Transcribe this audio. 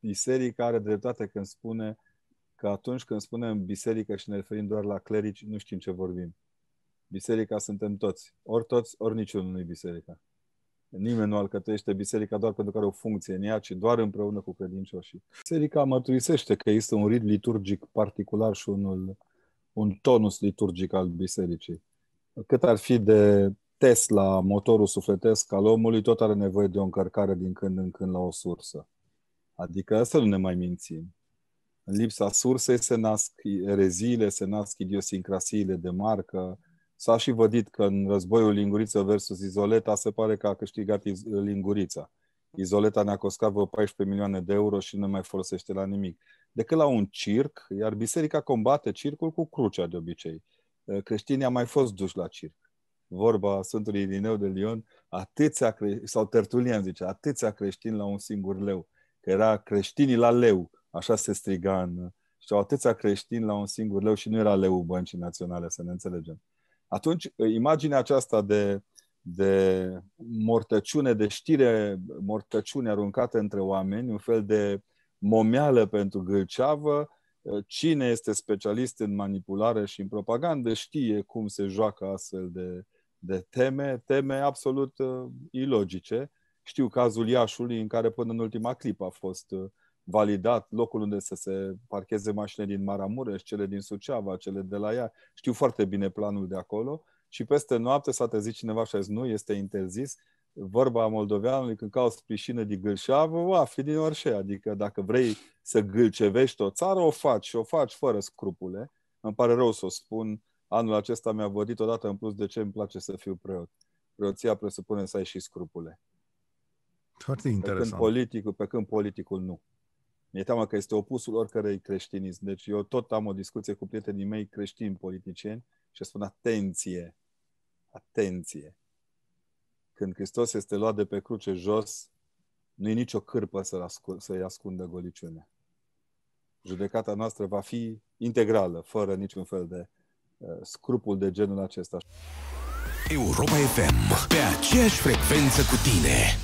biserica are dreptate când spune că atunci când spunem biserică și ne referim doar la clerici, nu știm ce vorbim. Biserica suntem toți. Ori toți, ori niciunul nu-i biserica. Nimeni nu alcătuiește biserica doar pentru că are o funcție în ea, ci doar împreună cu credincioșii. Biserica mărturisește că este un rit liturgic particular și unul, un tonus liturgic al bisericii. Cât ar fi de Tesla, motorul sufletesc al omului, tot are nevoie de o încărcare din când în când la o sursă. Adică să nu ne mai mințim. În lipsa sursei se nasc ereziile, se nasc idiosincrasiile de marcă. S-a și vădit că în războiul Linguriță versus Izoleta se pare că a câștigat Lingurița. Izoleta ne-a costat vreo 14 milioane de euro și nu mai folosește la nimic. Decât la un circ, iar biserica combate circul cu crucea de obicei. Eh, creștinii au mai fost duși la circ. Vorba Sfântului Irineu de Lion, atâția sau Tertulian zice, atâția creștini la un singur leu că era creștinii la leu, așa se striga în... Și au atâția creștini la un singur leu și nu era leu băncii naționale, să ne înțelegem. Atunci, imaginea aceasta de, de mortăciune, de știre, mortăciune aruncată între oameni, un fel de momeală pentru gâlceavă, cine este specialist în manipulare și în propagandă știe cum se joacă astfel de, de teme, teme absolut uh, ilogice, știu cazul Iașului în care până în ultima clipă a fost uh, validat locul unde să se parcheze mașinile din Maramureș, cele din Suceava, cele de la ea. Știu foarte bine planul de acolo și peste noapte s-a trezit cineva și a zis nu, este interzis. Vorba moldoveanului, când cauți piscină de gâlșeavă, o afli din orice. Adică dacă vrei să gâlcevești o țară, o faci și o faci fără scrupule. Îmi pare rău să o spun, anul acesta mi-a vădit odată în plus de ce îmi place să fiu preot. Preoția presupune să ai și scrupule. Foarte interesant. Pe când politicul, pe când politicul nu. Mi-e teamă că este opusul oricărei creștinism. Deci eu tot am o discuție cu prietenii mei creștini politicieni și spun atenție, atenție. Când Hristos este luat de pe cruce jos, nu e nicio cârpă să-i ascundă, să ascundă goliciunea. Judecata noastră va fi integrală, fără niciun fel de uh, scrupul de genul acesta. Europa FM, pe aceeași frecvență cu tine.